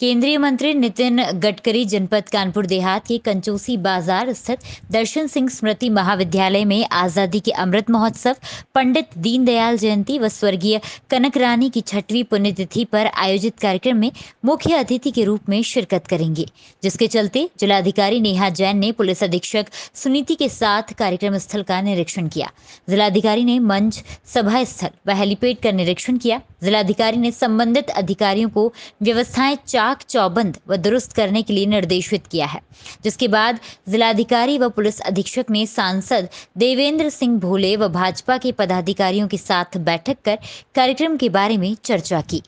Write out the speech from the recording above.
केंद्रीय मंत्री नितिन गडकरी जनपद कानपुर देहात के कंचोसी बाजार स्थित दर्शन सिंह स्मृति महाविद्यालय में आज़ादी के अमृत महोत्सव पंडित दीनदयाल जयंती व स्वर्गीय कनक रानी की छठवीं पुण्यतिथि पर आयोजित कार्यक्रम में मुख्य अतिथि के रूप में शिरकत करेंगे जिसके चलते जिलाधिकारी नेहा जैन ने पुलिस अधीक्षक सुनीति के साथ कार्यक्रम स्थल का निरीक्षण किया जिलाधिकारी ने मंच सभा स्थल व हेलीपैड का निरीक्षण किया जिलाधिकारी ने संबंधित अधिकारियों को व्यवस्थाएं चार चाक चौबंद व दुरुस्त करने के लिए निर्देशित किया है जिसके बाद जिलाधिकारी व पुलिस अधीक्षक ने सांसद देवेंद्र सिंह भोले व भाजपा के पदाधिकारियों के साथ बैठक कर कार्यक्रम के बारे में चर्चा की